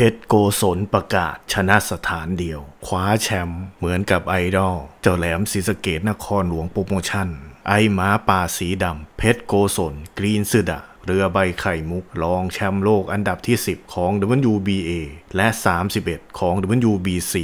เพชรโกศลประกาศชนะสถานเดียวคว้าแชมป์เหมือนกับไอดอล เจ้าแหลมศรีสะเกดนครหลวงโปรโมชั่น ไอหมาป่าสีดำเพชรโกศลกรีนสุดาเรือใบไข่มุกรองแชมป์โลกอันดับที่ 10 ของ WBA และ 31 ของ WBC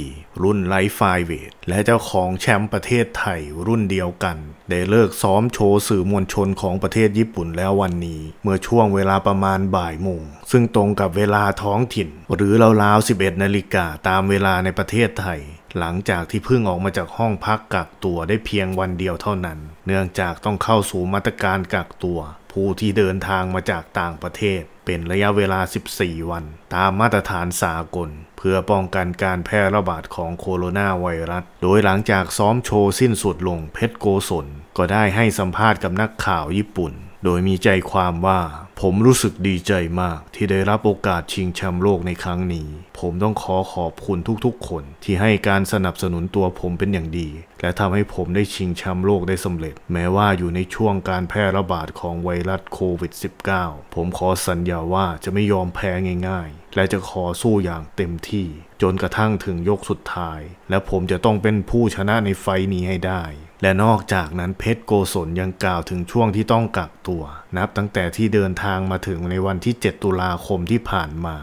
รุ่นไลฟ์ไฟเวทและเจ้าของแชมป์ประเทศไทยรุ่นเดียวกัน ได้เลิกซ้อมโชว์สื่อมวลชนของประเทศญี่ปุ่นแล้ววันนี้เมื่อช่วงเวลาประมาณบ่ายโมงซึ่งตรงกับเวลาท้องถิ่น หรือราวๆ11 นาฬิกาตามเวลาในประเทศไทย หลังจากที่เพิ่งออกมาจากห้องพักกักตัวได้เพียงวันเดียวเท่านั้น เนื่องจากต้องเข้าสู่มาตรการกักตัวผู้ที่เดินทางมาจากต่างประเทศเป็นระยะเวลา 14 วัน ตามมาตรฐานสากล เพื่อป้องกันการแพร่ระบาดของโคโรนาไวรัส โดยหลังจากซ้อมโชว์สิ้นสุดลงเพชรโกศลก็ได้ให้สัมภาษณ์กับนักข่าวญี่ปุ่นโดยมีใจความว่าผมรู้สึกดีใจมากที่ได้รับโอกาสชิงแชมป์โลกในครั้งนี้ ผมต้องขอขอบคุณทุกๆคนที่ให้การสนับสนุนตัวผมเป็นอย่างดี และทำให้ผมได้ชิงแชมป์โลกได้สำเร็จ แม้ว่าอยู่ในช่วงการแพร่ระบาดของไวรัสโควิด -19 ผมขอสัญญาว่าจะไม่ยอมแพ้ง่ายๆและจะขอสู้อย่างเต็มที่ จนกระทั่งถึงยกสุดท้าย และผมจะต้องเป็นผู้ชนะในไฟนี้ให้ได้ และนอกจากนั้นเพชรโกศลยังกล่าวถึงช่วงที่ต้องกักตัว นับตั้งแต่ที่เดินทางมาถึงในวันที่ 7 ตุลาคมที่ผ่านมา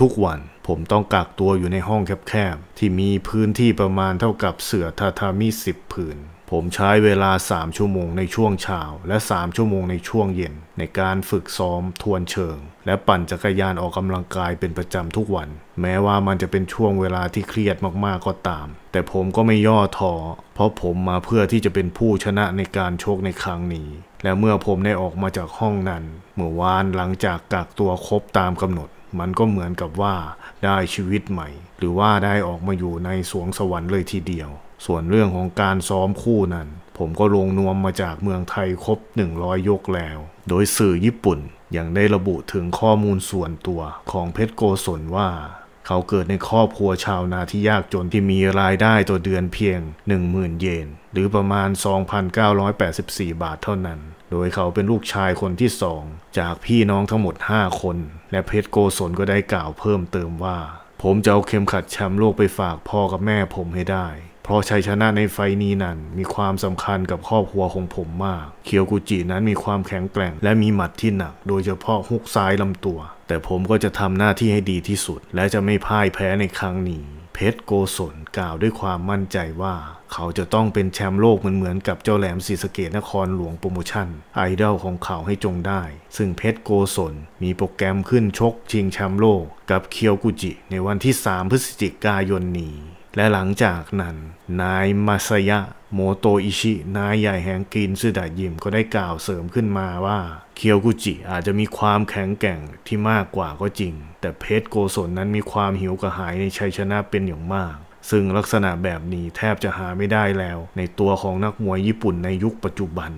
ทุกๆวัน ผมต้องกักตัวอยู่ในห้องแคบๆ ที่มีพื้นที่ประมาณเท่ากับเสือทาทามิสิบผืนผมใช้เวลา 3 ชั่วโมงในช่วงเช้าและ 3 ชั่วโมงในช่วงเย็น ในการฝึกซ้อมทวนเชิง และปั่นจักรยานออกกำลังกายเป็นประจำ ทุกวัน แม้ว่ามันจะเป็นช่วงเวลาที่เครียดมากๆก็ตาม แต่ผมก็ไม่ย่อท้อเพราะผมมาเพื่อที่จะเป็นผู้ชนะในการโชคในครั้งนี้ และเมื่อผมได้ออกมาจากห้องนั้นเมื่อวานหลังจากกักตัวครบตามกำหนด มันก็เหมือนกับว่า ได้ชีวิตใหม่ หรือว่าได้ออกมาอยู่ในสวงสวรรค์เลยทีเดียวส่วนเรื่องของการซ้อมคู่นั้น ผมก็ลงนวมมาจากเมืองไทยครบ 100 ยกแล้ว โดยสื่อญี่ปุ่นยังได้ระบุถึงข้อมูลส่วนตัวของเพชรโกศลว่า เขาเกิดในครอบครัวชาวนาที่ยากจนที่มีรายได้ต่อเดือนเพียง 10,000 เยน หรือประมาณ 2,984 บาทเท่านั้น โดยเขาเป็นลูกชายคนที่สองจากพี่น้องทั้งหมด 5 คน และเพชรโกศลก็ได้กล่าวเพิ่มเติมว่า ผมจะเอาเข็มขัดแชมป์โลกไปฝากพ่อกับแม่ผมให้ได้ราะชัยชนะในไฟนี้นั้นมีความสำคัญกับครอบครัวของผมมาก เคียวกุจินั้นมีความแข็งแกร่งและมีหมัดที่หนัก โดยเฉพาะฮุกซ้ายลำตัว แต่ผมก็จะทำหน้าที่ให้ดีที่สุด และจะไม่พ่ายแพ้ในครั้งนี้ เพชรโกศลกล่าวด้วยความมั่นใจว่า เขาจะต้องเป็นแชมป์โลกเหมือนกับเจ้าแหลมศรีสเกตนครหลวงโปรโมชั่นไอดอลของเขาให้จงได้ ซึ่งเพชรโกศลมีโปรแกรมขึ้นชกชิงแชมป์โลกกับเคียวกุจิ ในวันที่ 3 พฤศจิกายนนี้และหลังจากนั้น นายมาซยะ โมโตอิชิ นายใหญ่แห่งกินซึดะยิมก็ได้กล่าวเสริมขึ้นมาว่า เคียวกุจิอาจจะมีความแข็งแกร่งที่มากกว่าก็จริง แต่เพชรโกศลนั้นมีความหิวกระหายในชัยชนะเป็นอย่างมาก ซึ่งลักษณะแบบนี้แทบจะหาไม่ได้แล้ว ในตัวของนักมวยญี่ปุ่นในยุคปัจจุบัน